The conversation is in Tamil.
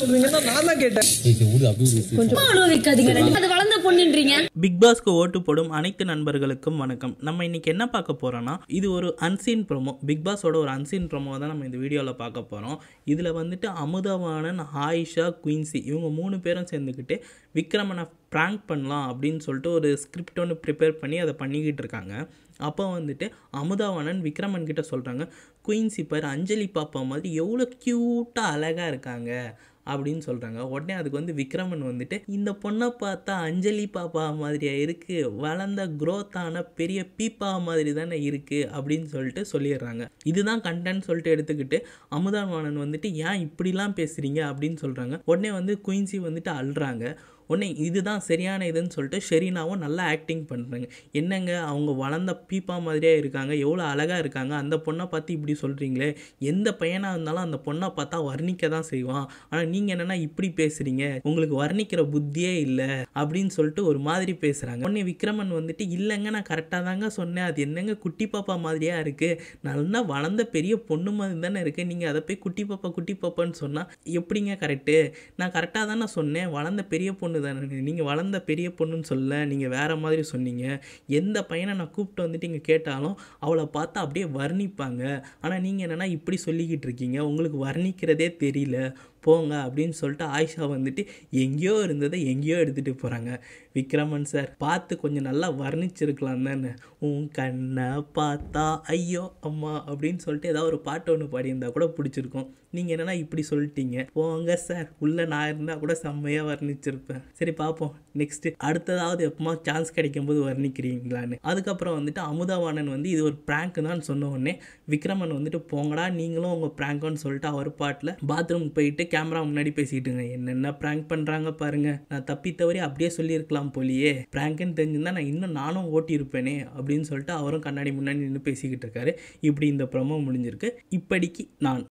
சொல்றீங்கன்னா நான் தான் கேட்டேன் கொஞ்சம் அனுபவிக்காதீங்க அது வளர்ந்து ஒண்ணுன்றீங்க பிக் பாஸ்க்கு ஓட்டு போடும் அனைத்து நண்பர்களுக்கும் வணக்கம் நம்ம இன்னைக்கு என்ன பார்க்க போறோம்னா இது ஒரு அன்சீன் ப்ரோமோ பிக் பாஸோட ஒரு அன்சீன் ப்ரோமோ தான் நம்ம இந்த வீடியோவில் பார்க்க போகிறோம் இதில் வந்துட்டு அமுதவாணன் ஆயிஷா குயின்சி இவங்க மூணு பேரும் சேர்ந்துக்கிட்டு விக்ரமனை ப்ராங்க் பண்ணலாம் அப்படின்னு சொல்லிட்டு ஒரு ஸ்கிரிப்ட் ஒன்று ப்ரிப்பேர் பண்ணி அதை பண்ணிக்கிட்டு இருக்காங்க அப்போ வந்துட்டு அமுதாவணன் விக்ரமன் கிட்ட சொல்கிறாங்க குயின்சி பேர் அஞ்சலி பாப்பா மாதிரி எவ்வளோ க்யூட்டாக அழகாக இருக்காங்க அப்படின்னு சொல்கிறாங்க உடனே அதுக்கு வந்து விக்ரமன் வந்துட்டு இந்த பொண்ணை பார்த்தா அஞ்சலி பாப்பா மாதிரியாக இருக்குது வளர்ந்த குரோத்தான பெரிய பீப்பா மாதிரி தானே இருக்குது அப்படின்னு சொல்லிட்டு சொல்லிடுறாங்க இதுதான் கண்டென்ட் சொல்லிட்டு எடுத்துக்கிட்டு அமுதான் வந்துட்டு ஏன் இப்படிலாம் பேசுகிறீங்க அப்படின்னு சொல்கிறாங்க உடனே வந்து குயின்சி வந்துட்டு அழுறாங்க உடனே இதுதான் சரியான இதுன்னு சொல்லிட்டு ஷெரீனாவும் நல்லா ஆக்டிங் பண்ணுறாங்க என்னங்க அவங்க வளர்ந்த பீப்பா மாதிரியே இருக்காங்க எவ்வளோ அழகாக இருக்காங்க அந்த பொண்ணை பார்த்து இப்படி சொல்கிறீங்களே எந்த பையனாக இருந்தாலும் அந்த பொண்ணை பார்த்தா வர்ணிக்க தான் செய்வான் ஆனால் நீங்கள் என்னென்னா இப்படி பேசுகிறீங்க உங்களுக்கு வர்ணிக்கிற புத்தியே இல்லை அப்படின்னு சொல்லிட்டு ஒரு மாதிரி பேசுகிறாங்க உடனே விக்ரமன் வந்துட்டு இல்லைங்க நான் கரெக்டாக தாங்க சொன்னேன் அது என்னங்க குட்டி பாப்பா மாதிரியாக இருக்குது நல்லா வளர்ந்த பெரிய பொண்ணு மாதிரி தானே இருக்குது நீங்கள் அதை போய் குட்டி பாப்பா குட்டி பாப்பான்னு சொன்னால் எப்படிங்க கரெக்டு நான் கரெக்டாக தானே சொன்னேன் வளர்ந்த பெரிய பொண்ணு பொண்ணு தானே நீங்கள் வளர்ந்த பெரிய பொண்ணுன்னு சொல்ல நீங்கள் வேறு மாதிரி சொன்னீங்க எந்த பையனை நான் கூப்பிட்டு வந்துட்டு இங்கே கேட்டாலும் அவளை பார்த்தா அப்படியே வர்ணிப்பாங்க ஆனால் நீங்கள் என்னென்னா இப்படி சொல்லிக்கிட்டு இருக்கீங்க உங்களுக்கு வர்ணிக்கிறதே தெரியல போங்க அப்படின்னு சொல்லிட்டு ஆயிஷா வந்துட்டு எங்கேயோ இருந்ததை எங்கேயோ எடுத்துகிட்டு போகிறாங்க விக்ரமன் சார் பார்த்து கொஞ்சம் நல்லா வர்ணிச்சிருக்கலாம் தானே உன் கண்ணை பார்த்தா ஐயோ அம்மா அப்படின்னு சொல்லிட்டு ஏதாவது ஒரு பாட்டு ஒன்று பாடியிருந்தா கூட பிடிச்சிருக்கும் நீங்கள் என்னென்னா இப்படி சொல்லிட்டீங்க போங்க சார் உள்ளே நான் இருந்தால் கூட செம்மையாக வர்ணிச்சிருப்பேன் சரி பார்ப்போம் நெக்ஸ்ட் அடுத்ததாவது எப்பமா சான்ஸ் கிடைக்கும் போது வர்ணிக்கிறீங்களான்னு அதுக்கப்புறம் வந்துட்டு அமுதாவானன் வந்து இது ஒரு பிராங்க் தான் சொன்ன உடனே விக்ரமன் வந்துட்டு போங்கடா நீங்களும் உங்கள் ப்ராங்க்னு சொல்லிட்டு அவர் பாட்டில் பாத்ரூம் போயிட்டு கேமரா முன்னாடி பேசிட்டுங்க என்னென்ன பிராங்க் பண்ணுறாங்க பாருங்க நான் தப்பி தவறி அப்படியே சொல்லியிருக்கலாம் போலியே ப்ராங்க்னு தெரிஞ்சிருந்தா நான் இன்னும் நானும் ஓட்டியிருப்பேனே அப்படின்னு சொல்லிட்டு அவரும் கண்ணாடி முன்னாடி நின்று பேசிக்கிட்டு இருக்காரு இப்படி இந்த ப்ரமோ முடிஞ்சிருக்கு இப்படிக்கு நான்